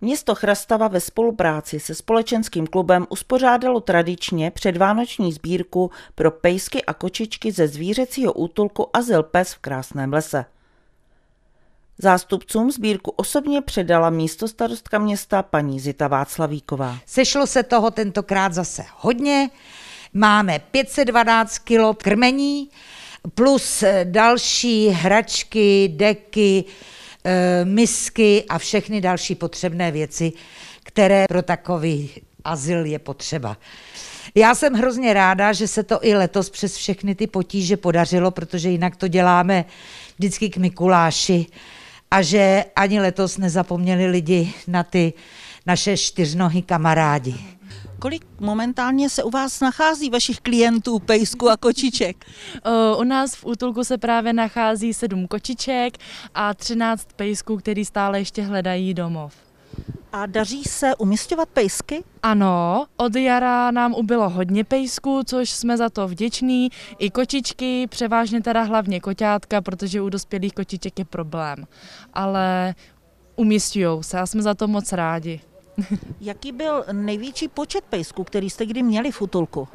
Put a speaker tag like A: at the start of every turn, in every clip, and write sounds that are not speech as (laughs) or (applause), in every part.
A: Město Chrastava ve spolupráci se společenským klubem uspořádalo tradičně předvánoční sbírku pro pejsky a kočičky ze zvířecího útulku Azyl Pes v Krásném lese. Zástupcům sbírku osobně předala místo starostka
B: města paní Zita Václavíková. Sešlo se toho tentokrát zase hodně. Máme 512 kg krmení plus další hračky, deky, Eh, misky a všechny další potřebné věci, které pro takový azyl je potřeba. Já jsem hrozně ráda, že se to i letos přes všechny ty potíže podařilo, protože jinak to děláme vždycky k Mikuláši a že ani letos nezapomněli lidi na ty naše čtyřnohy kamarádi.
A: Kolik momentálně se u vás nachází
C: vašich klientů, pejsku a kočiček? (laughs) Eh, u nás v útulku se právě nachází sedm kočiček a třináct pejsků, který stále ještě hledají domov. A daří se umistovat pejsky? Ano, od jara nám ubylo hodně pejsků, což jsme za to vděční. I kočičky, převážně teda hlavně koťátka, protože u dospělých kočiček je problém. Ale umistují se a jsme za to moc rádi. Jaký byl největší počet pejsků, který jste kdy měli v útulku? Uh,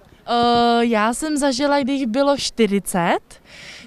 C: já jsem zažila, když bylo 40,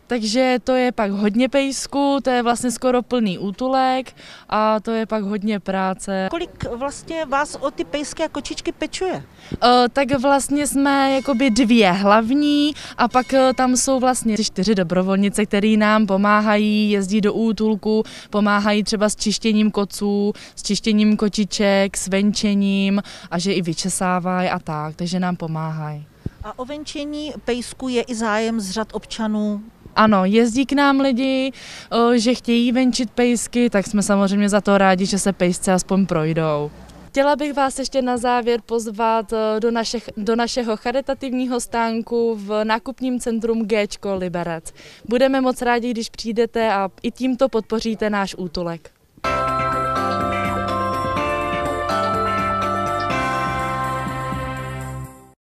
C: takže to je pak hodně pejsku, to je vlastně skoro plný útulek a to je pak hodně práce. Kolik vlastně vás o ty pejské a kočičky pečuje? O, eh, tak vlastně jsme jakoby dvě hlavní a pak eh, tam jsou vlastně čtyři dobrovolnice, které nám pomáhají, jezdí do útulku, pomáhají třeba s čištěním koců, s čištěním kočiček, s venčením a že i vyčesávají a tak, takže nám pomáhají.
A: A o venčení pejsku je i zájem z řad občanů
C: ano, jezdí k nám lidi, eh, že chtějí venčit pejsky, tak jsme samozřejmě za to rádi, že se pejsce aspoň projdou. Chtěla bych vás ještě na závěr pozvat eh, do, našech, do našeho charitativního stánku v nákupním centrum G Liberec. Budeme moc rádi, když přijdete a i tímto podpoříte náš útulek.